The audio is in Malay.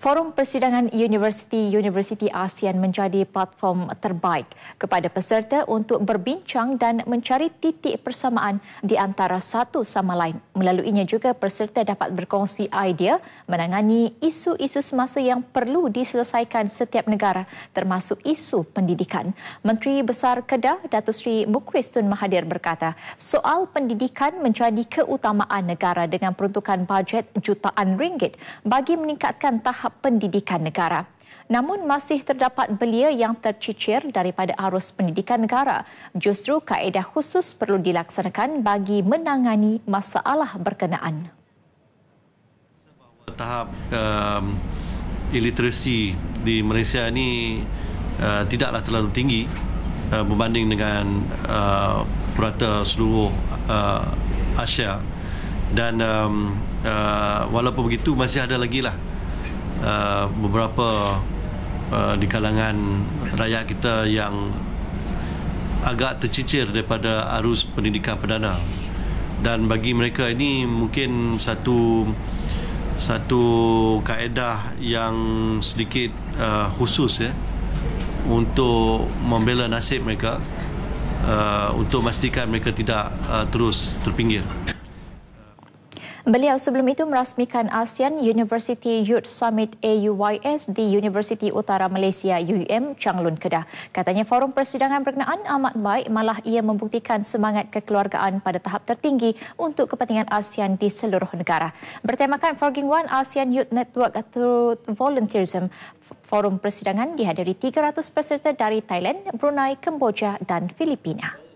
Forum Persidangan Universiti-Universiti ASEAN menjadi platform terbaik kepada peserta untuk berbincang dan mencari titik persamaan di antara satu sama lain. Melaluinya juga peserta dapat berkongsi idea menangani isu-isu semasa yang perlu diselesaikan setiap negara termasuk isu pendidikan. Menteri Besar Kedah, Datuk Sri Mukris Tun Mahathir berkata, soal pendidikan menjadi keutamaan negara dengan peruntukan bajet jutaan ringgit bagi meningkatkan tahap tahap pendidikan negara. Namun masih terdapat belia yang tercicir daripada arus pendidikan negara. Justru kaedah khusus perlu dilaksanakan bagi menangani masalah berkenaan. Tahap um, iliterasi di Malaysia ini uh, tidaklah terlalu tinggi uh, berbanding dengan uh, purata seluruh uh, Asia. Dan um, uh, walaupun begitu masih ada lagi lah Uh, beberapa uh, di kalangan rakyat kita yang agak tercicir daripada arus pendidikan perdana dan bagi mereka ini mungkin satu satu kaedah yang sedikit uh, khusus ya untuk membela nasib mereka uh, untuk memastikan mereka tidak uh, terus terpinggir Beliau sebelum itu merasmikan ASEAN University Youth Summit AUYS di Universiti Utara Malaysia UUM Changlun, Kedah. Katanya forum persidangan berkenaan amat baik malah ia membuktikan semangat kekeluargaan pada tahap tertinggi untuk kepentingan ASEAN di seluruh negara. Bertemakan Forging One ASEAN Youth Network Through Volunteerism, forum persidangan dihadiri 300 peserta dari Thailand, Brunei, Kemboja dan Filipina.